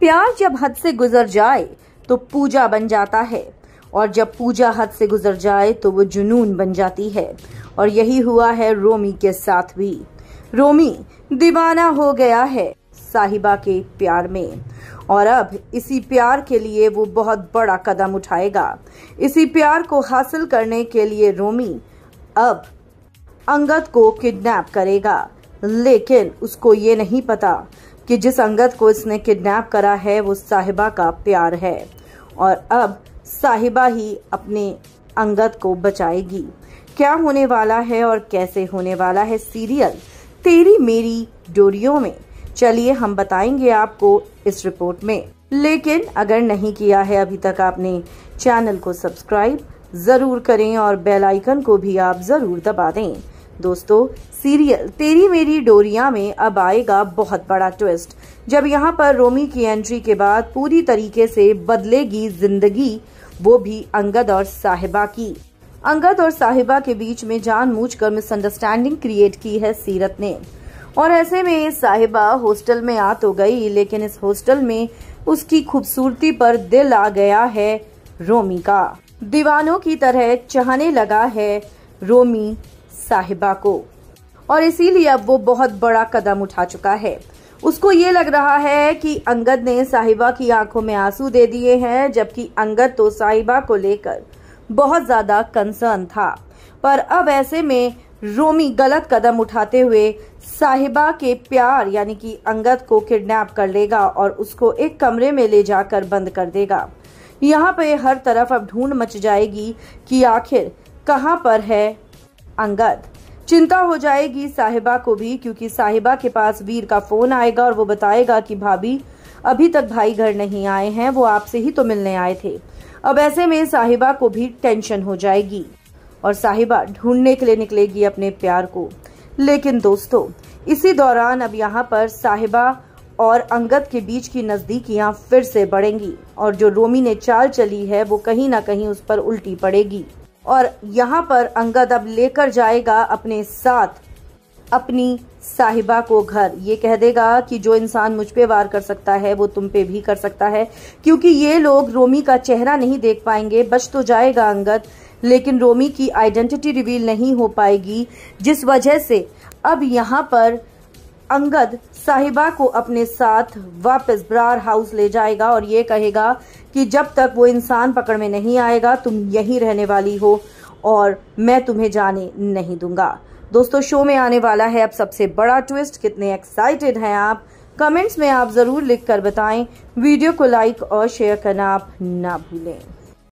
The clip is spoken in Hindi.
प्यार जब हद से गुजर जाए तो पूजा बन जाता है और जब पूजा हद से गुजर जाए तो वो जुनून बन जाती है और यही हुआ है रोमी के साथ भी रोमी दीवाना हो गया है साहिबा के प्यार में और अब इसी प्यार के लिए वो बहुत बड़ा कदम उठाएगा इसी प्यार को हासिल करने के लिए रोमी अब अंगद को किडनैप करेगा लेकिन उसको ये नहीं पता कि जिस अंगद को इसने किडनैप करा है वो साहिबा का प्यार है और अब साहिबा ही अपने अंगद को बचाएगी क्या होने वाला है और कैसे होने वाला है सीरियल तेरी मेरी डोरियों में चलिए हम बताएंगे आपको इस रिपोर्ट में लेकिन अगर नहीं किया है अभी तक आपने चैनल को सब्सक्राइब जरूर करें और बेल आइकन को भी आप जरूर दबा दें दोस्तों सीरियल तेरी मेरी डोरिया में अब आएगा बहुत बड़ा ट्विस्ट जब यहाँ पर रोमी की एंट्री के बाद पूरी तरीके से बदलेगी जिंदगी वो भी अंगद और साहिबा की अंगद और साहिबा के बीच में जानबूझकर मिसअंडरस्टैंडिंग क्रिएट की है सीरत ने और ऐसे में साहिबा हॉस्टल में आ तो गई लेकिन इस हॉस्टल में उसकी खूबसूरती पर दिल आ गया है रोमी का दीवानों की तरह चाहने लगा है रोमी साहिबा को और इसीलिए अब वो बहुत बड़ा कदम उठा चुका है उसको ये लग रहा है कि अंगद ने साहिबा की आंखों में आंसू दे दिए हैं जबकि अंगद तो साहिबा को लेकर बहुत ज्यादा कंसर्न था पर अब ऐसे में रोमी गलत कदम उठाते हुए साहिबा के प्यार यानी कि अंगद को किडनैप कर लेगा और उसको एक कमरे में ले जाकर बंद कर देगा यहाँ पे हर तरफ अब ढूंढ मच जाएगी कि आखिर कहाँ पर है अंगद चिंता हो जाएगी साहिबा को भी क्योंकि साहिबा के पास वीर का फोन आएगा और वो बताएगा कि भाभी अभी तक भाई घर नहीं आए हैं वो आपसे ही तो मिलने आए थे अब ऐसे में साहिबा को भी टेंशन हो जाएगी और साहिबा ढूंढने के लिए निकलेगी अपने प्यार को लेकिन दोस्तों इसी दौरान अब यहाँ पर साहिबा और अंगद के बीच की नज़दीकियाँ फिर से बढ़ेंगी और जो रोमी ने चाल चली है वो कहीं ना कहीं उस पर उल्टी पड़ेगी और यहाँ पर अंगद अब लेकर जाएगा अपने साथ अपनी साहिबा को घर ये कह देगा कि जो इंसान मुझ पे वार कर सकता है वो तुम पे भी कर सकता है क्योंकि ये लोग रोमी का चेहरा नहीं देख पाएंगे बच तो जाएगा अंगद लेकिन रोमी की आइडेंटिटी रिवील नहीं हो पाएगी जिस वजह से अब यहाँ पर अंगद साहिबा को अपने साथ वापस ब्रार हाउस ले जाएगा और ये कहेगा कि जब तक वो इंसान पकड़ में नहीं आएगा तुम यही रहने वाली हो और मैं तुम्हें जाने नहीं दूंगा दोस्तों शो में आने वाला है अब सबसे बड़ा ट्विस्ट कितने एक्साइटेड हैं आप कमेंट्स में आप ज़रूर लिख कर बताएं वीडियो को लाइक और शेयर करना आप ना भूलें